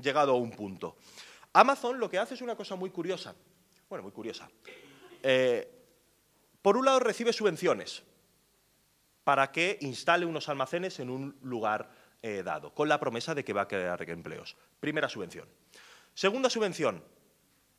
llegado a un punto. Amazon lo que hace es una cosa muy curiosa. Bueno, muy curiosa. Eh, por un lado, recibe subvenciones para que instale unos almacenes en un lugar eh, dado, con la promesa de que va a crear empleos. Primera subvención. Segunda subvención,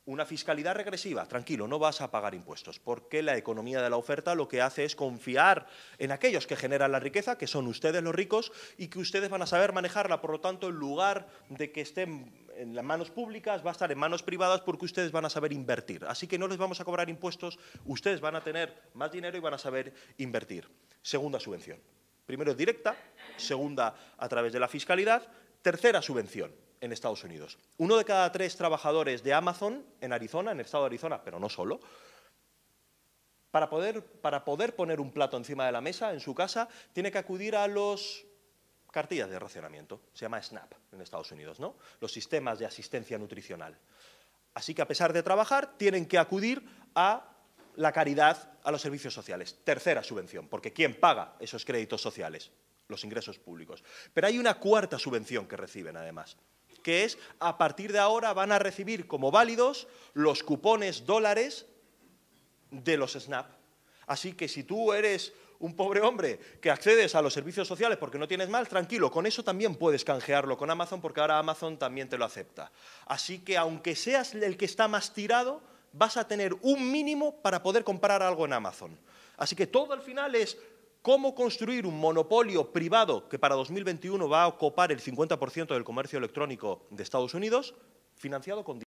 una fiscalidad regresiva, tranquilo, no vas a pagar impuestos, porque la economía de la oferta lo que hace es confiar en aquellos que generan la riqueza, que son ustedes los ricos, y que ustedes van a saber manejarla. Por lo tanto, en lugar de que estén en las manos públicas, va a estar en manos privadas porque ustedes van a saber invertir. Así que no les vamos a cobrar impuestos, ustedes van a tener más dinero y van a saber invertir. Segunda subvención. Primero es directa, segunda a través de la fiscalidad Tercera subvención en Estados Unidos. Uno de cada tres trabajadores de Amazon en Arizona, en el estado de Arizona, pero no solo, para poder, para poder poner un plato encima de la mesa en su casa, tiene que acudir a los cartillas de racionamiento, se llama SNAP en Estados Unidos, ¿no? los sistemas de asistencia nutricional. Así que a pesar de trabajar, tienen que acudir a la caridad, a los servicios sociales. Tercera subvención, porque ¿quién paga esos créditos sociales? los ingresos públicos. Pero hay una cuarta subvención que reciben además, que es a partir de ahora van a recibir como válidos los cupones dólares de los SNAP. Así que si tú eres un pobre hombre que accedes a los servicios sociales porque no tienes mal, tranquilo, con eso también puedes canjearlo con Amazon porque ahora Amazon también te lo acepta. Así que aunque seas el que está más tirado, vas a tener un mínimo para poder comprar algo en Amazon. Así que todo al final es cómo construir un monopolio privado que para 2021 va a ocupar el 50% del comercio electrónico de Estados Unidos, financiado con